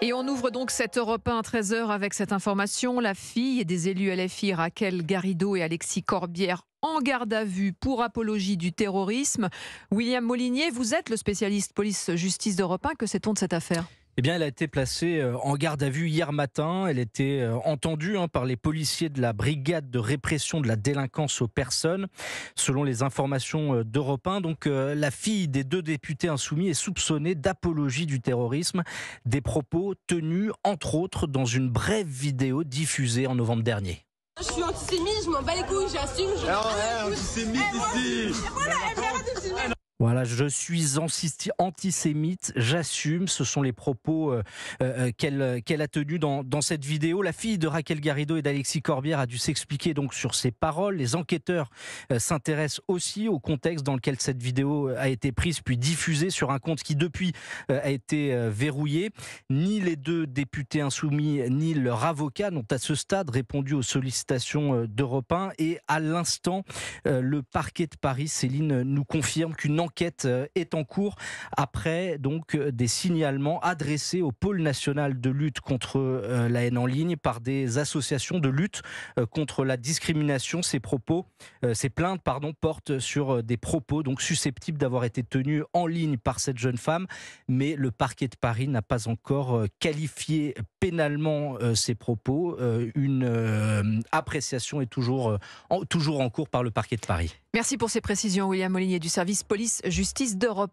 Et on ouvre donc cet Europe 1 à 13h avec cette information. La fille des élus LFI, Raquel Garrido et Alexis Corbière, en garde à vue pour apologie du terrorisme. William Molinier, vous êtes le spécialiste police-justice d'Europe 1. Que sait-on de cette affaire eh bien, elle a été placée euh, en garde à vue hier matin. Elle était euh, entendue hein, par les policiers de la brigade de répression de la délinquance aux personnes. Selon les informations euh, d'Europe donc, la fille des deux députés insoumis est soupçonnée d'apologie du terrorisme, des propos tenus, entre autres, dans une brève vidéo diffusée en novembre dernier. Je suis antisémite, je m'en bats les couilles, j'assume. Ah antisémite ici. Voilà, elle, voilà, je suis antisémite, j'assume. Ce sont les propos euh, euh, euh, qu'elle a tenus dans, cette vidéo. La fille de Raquel Garrido et d'Alexis Corbière a dû s'expliquer donc sur ses paroles. Les enquêteurs s'intéressent aussi au contexte dans lequel cette vidéo a été prise puis diffusée sur un compte qui depuis a été verrouillé. Ni les deux députés insoumis ni leur avocat n'ont à ce stade répondu aux sollicitations d'Europe et à l'instant, le parquet de Paris, Céline, nous confirme qu'une L'enquête euh, est en cours après donc euh, des signalements adressés au pôle national de lutte contre euh, la haine en ligne par des associations de lutte contre la discrimination. Ces propos, ces plaintes pardon, portent sur des propos donc susceptibles d'avoir été tenus en ligne par cette jeune femme, mais le parquet de Paris n'a pas encore qualifié pénalement ces propos. Une appréciation est toujours toujours en cours par le parquet de Paris. Merci pour ces précisions, William Molinier du service police-justice d'Europe.